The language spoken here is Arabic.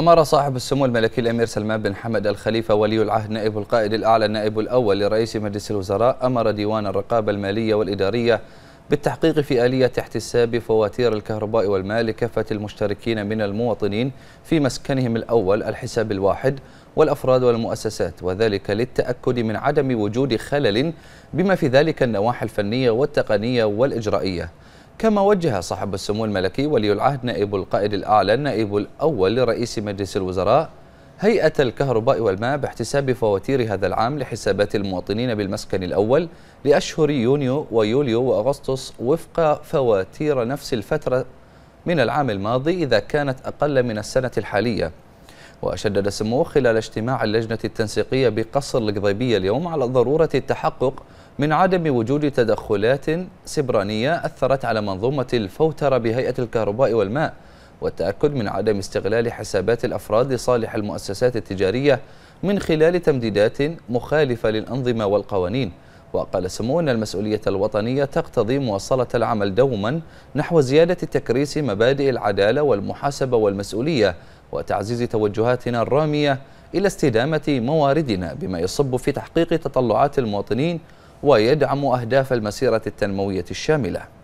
أمر صاحب السمو الملكي الأمير سلمان بن حمد الخليفة ولي العهد نائب القائد الأعلى النائب الأول لرئيس مجلس الوزراء أمر ديوان الرقابة المالية والإدارية بالتحقيق في آلية احتساب فواتير الكهرباء والمال لكافة المشتركين من المواطنين في مسكنهم الأول الحساب الواحد والأفراد والمؤسسات وذلك للتأكد من عدم وجود خلل بما في ذلك النواحي الفنية والتقنية والإجرائية كما وجه صاحب السمو الملكي ولي العهد نائب القائد الأعلى النائب الأول لرئيس مجلس الوزراء هيئة الكهرباء والماء باحتساب فواتير هذا العام لحسابات المواطنين بالمسكن الأول لأشهر يونيو ويوليو وأغسطس وفق فواتير نفس الفترة من العام الماضي إذا كانت أقل من السنة الحالية وشدد سموه خلال اجتماع اللجنة التنسيقية بقصر القضيبية اليوم على ضرورة التحقق من عدم وجود تدخلات سبرانية أثرت على منظومة الفوترة بهيئة الكهرباء والماء والتأكد من عدم استغلال حسابات الأفراد لصالح المؤسسات التجارية من خلال تمديدات مخالفة للأنظمة والقوانين وقال سمو أن المسؤولية الوطنية تقتضي مواصلة العمل دوما نحو زيادة تكريس مبادئ العدالة والمحاسبة والمسؤولية وتعزيز توجهاتنا الرامية إلى استدامة مواردنا بما يصب في تحقيق تطلعات المواطنين ويدعم أهداف المسيرة التنموية الشاملة